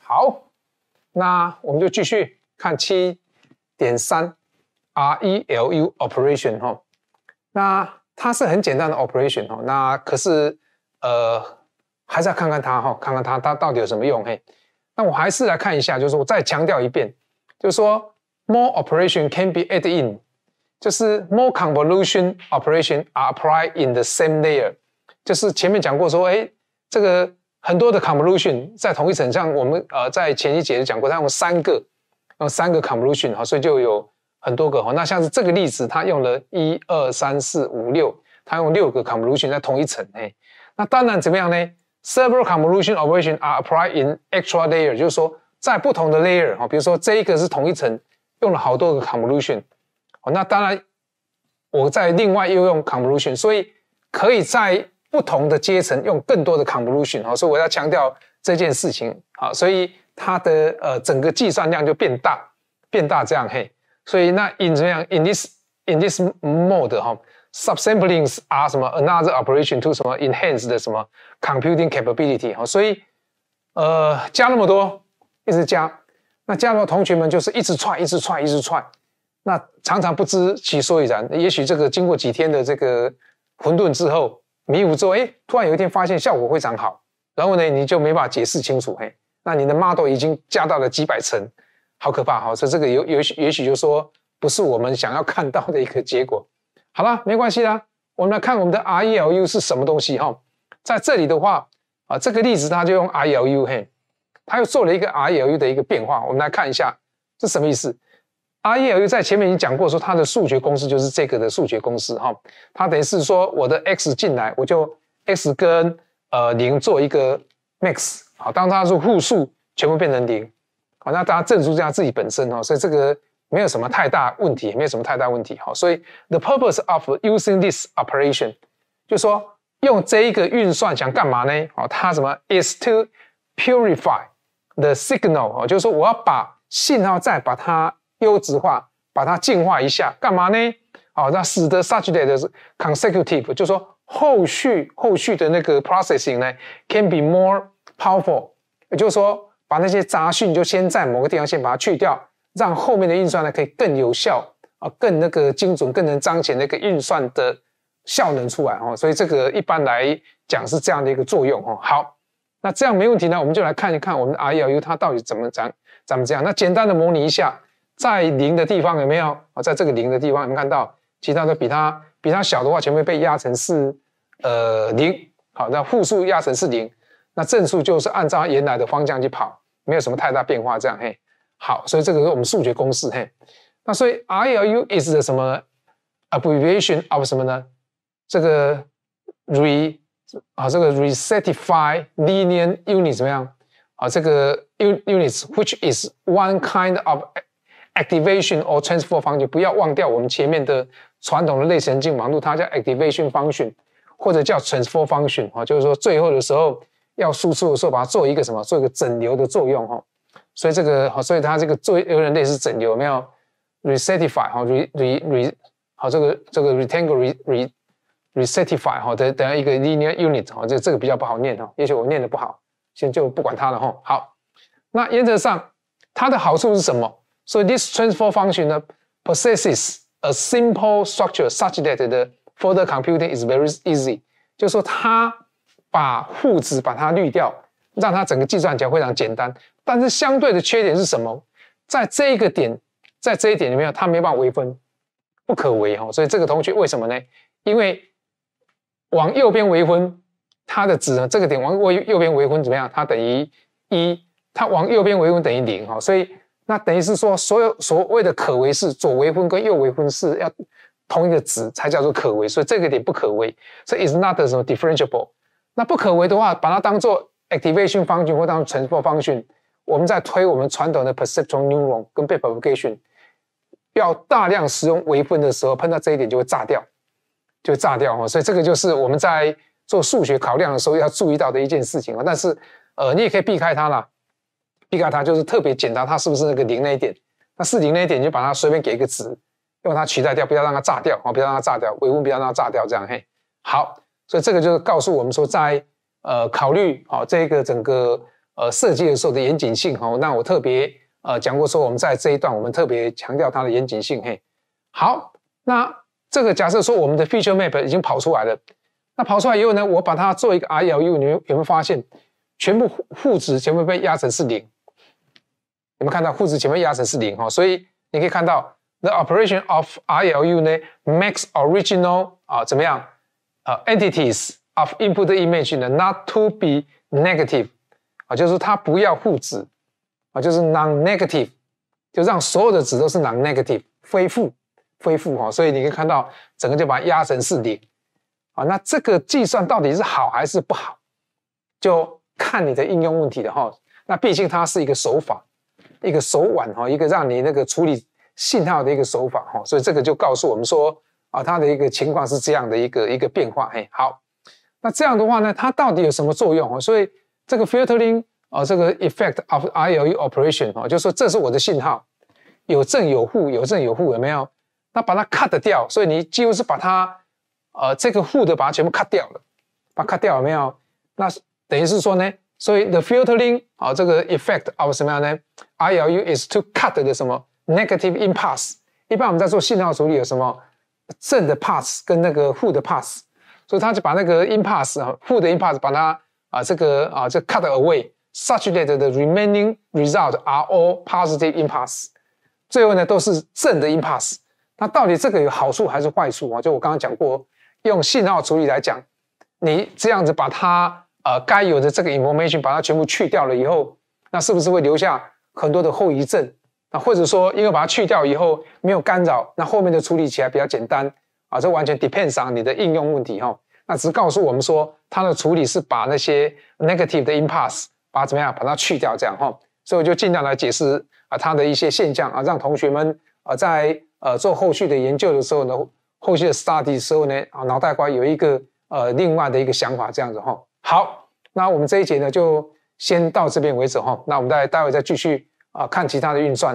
好，那我们就继续看七点三 RELU operation 哈。那它是很简单的 operation 哈。那可是呃，还是要看看它哈，看看它它到底有什么用嘿。那我还是来看一下，就是我再强调一遍，就是说，more operation can be added in，就是 more convolution operation are applied in the same layer，就是前面讲过说，哎，这个很多的 convolution 在同一层，像我们呃在前一节讲过，他用三个，用三个 convolution 哈，所以就有很多个哈。那像是这个例子，他用了一二三四五六，他用六个 convolution 在同一层，嘿，那当然怎么样呢？Several convolution operation are applied in extra layer，就是说在不同的 layer 哈，比如说这一个是同一层用了好多个 convolution，哦，那当然我在另外又用 convolution，所以可以在不同的阶层用更多的 convolution 哈，所以我要强调这件事情啊，所以它的呃整个计算量就变大变大这样嘿，所以那 in 怎么样 in this in this mode 哈。s u b s a m p l i n g are 什么 another operation to 什么 enhanced 的什么 computing capability 哦，所以，呃，加那么多，一直加，那加了同学们就是一直踹，一直踹，一直踹，那常常不知其所以然。也许这个经过几天的这个混沌之后、迷雾之后，哎，突然有一天发现效果非常好，然后呢，你就没法解释清楚，嘿，那你的 model 已经加到了几百层，好可怕哈！所以这个有有也许就说不是我们想要看到的一个结果。好了，没关系啦。我们来看我们的 ReLU 是什么东西哈，在这里的话啊，这个例子它就用 ReLU 嘿，它又做了一个 ReLU 的一个变化。我们来看一下是什么意思。ReLU 在前面已经讲过，说它的数学公式就是这个的数学公式哈。它等于是说我的 x 进来，我就 x 跟呃零做一个 max 好，当它是负数，全部变成零。好，那大家证出一下自己本身哦。所以这个。没有什么太大问题，没有什么太大问题。好，所以 the purpose of using this operation 就说用这一个运算想干嘛呢？哦，它什么 is to purify the signal。哦，就说我要把信号再把它优质化，把它净化一下，干嘛呢？哦，那使得 such that is consecutive 就说后续后续的那个 processing 呢 can be more powerful。也就是说，把那些杂讯就先在某个地方先把它去掉。让后面的运算呢可以更有效啊，更那个精准，更能彰显那个运算的效能出来哦。所以这个一般来讲是这样的一个作用哦。好，那这样没问题呢，我们就来看一看我们的 i l u 它到底怎么怎怎么这样。那简单的模拟一下，在零的地方有没有啊？在这个零的地方，你们看到其他的比它比它小的话，前面被压成是呃零，好那负数压成是零，那正数就是按照原来的方向去跑，没有什么太大变化这样嘿。好，所以这个是我们数学公式，嘿。那所以 I l u is the 什么 abbreviation of 什么呢？这个 re 啊，这个 r e c t i f y e d linear unit 怎么样？啊，这个 units which is one kind of activation or transfer function。不要忘掉我们前面的传统的类神经网络，它叫 activation function 或者叫 transfer function，啊，就是说最后的时候要输出的时候把它做一个什么，做一个整流的作用，哈。所以这个，所以它这个最有点类似整流，有没有？rectify 哈，re re re，好，这个这个 rectangle r e re rectify 哈，等等下一个 linear unit 哈，这这个比较不好念哈，也许我念的不好，先就不管它了哈。好，那原则上它的好处是什么？所以 this transfer function 呢，possesses a simple structure such that the further computing is very easy。就是说它把互质把它滤掉，让它整个计算起来非常简单。但是相对的缺点是什么？在这一个点，在这一点里面，它没办法微分，不可为哈。所以这个同学为什么呢？因为往右边微分，它的值呢？这个点往右右边微分怎么样？它等于一，它往右边微分等于零哈。所以那等于是说，所有所谓的可为是左微分跟右微分是要同一个值才叫做可为，所以这个点不可为，所以 is not 什么 differentiable。那不可为的话，把它当做 activation function 或当做 t i o n 我们在推我们传统的 perceptual neuron 跟 p a c k p r o p a g a t i o n 要大量使用微分的时候，碰到这一点就会炸掉，就炸掉哦。所以这个就是我们在做数学考量的时候要注意到的一件事情哦。但是，呃，你也可以避开它啦，避开它就是特别简单，它是不是那个零那一点？那是零那一点，你就把它随便给一个值，用它取代掉，不要让它炸掉哦，不要让它炸掉，微分不要让它炸掉，这样嘿好。所以这个就是告诉我们说，在呃考虑哦这个整个。呃，设计的时候的严谨性哈，那我特别呃讲过说，我们在这一段我们特别强调它的严谨性。嘿，好，那这个假设说我们的 feature map 已经跑出来了，那跑出来以后呢，我把它做一个 r l u 你们有没有发现，全部赋值全部被压成是零？你们看到赋值前面压成是零哈，所以你可以看到 the operation of r l u 呢 makes original 啊怎么样啊 entities of input image 呢 not to be negative。就是它不要负值，啊，就是 non-negative，就让所有的值都是 non-negative，恢复恢复哈。所以你可以看到，整个就把它压成是零，啊，那这个计算到底是好还是不好，就看你的应用问题的哈。那毕竟它是一个手法，一个手腕哈，一个让你那个处理信号的一个手法哈。所以这个就告诉我们说，啊，它的一个情况是这样的一个一个变化，哎，好，那这样的话呢，它到底有什么作用啊？所以。这个 filtering 啊，这个 effect of I L U operation 啊，就说这是我的信号，有正有负，有正有负，有没有？那把它 cut 掉，所以你几乎是把它，呃，这个负的把它全部 cut 掉了，把 cut 掉了没有？那等于是说呢，所以 the filtering 啊，这个 effect of 什么样呢 I L U is to cut 的什么 negative impasse。一般我们在做信号处理有什么正的 pass 跟那个负的 pass，所以他就把那个 impasse 啊，负的 impasse 把它。啊，这个啊，这 cut away such that the remaining result are all positive impasse。最后呢，都是正的 impasse。那到底这个有好处还是坏处啊？就我刚刚讲过，用信号处理来讲，你这样子把它呃该有的这个 information 把它全部去掉了以后，那是不是会留下很多的后遗症？那或者说，因为把它去掉以后没有干扰，那后面的处理起来比较简单啊？这完全 depends on 你的应用问题哈。它只告诉我们说，它的处理是把那些 negative 的 impasse，把怎么样把它去掉，这样哈。所以我就尽量来解释啊，它的一些现象啊，让同学们啊在呃做后续的研究的时候呢，后续的 study 时候呢啊脑袋瓜有一个呃另外的一个想法这样子哈。好，那我们这一节呢就先到这边为止哈。那我们待待会再继续啊看其他的运算。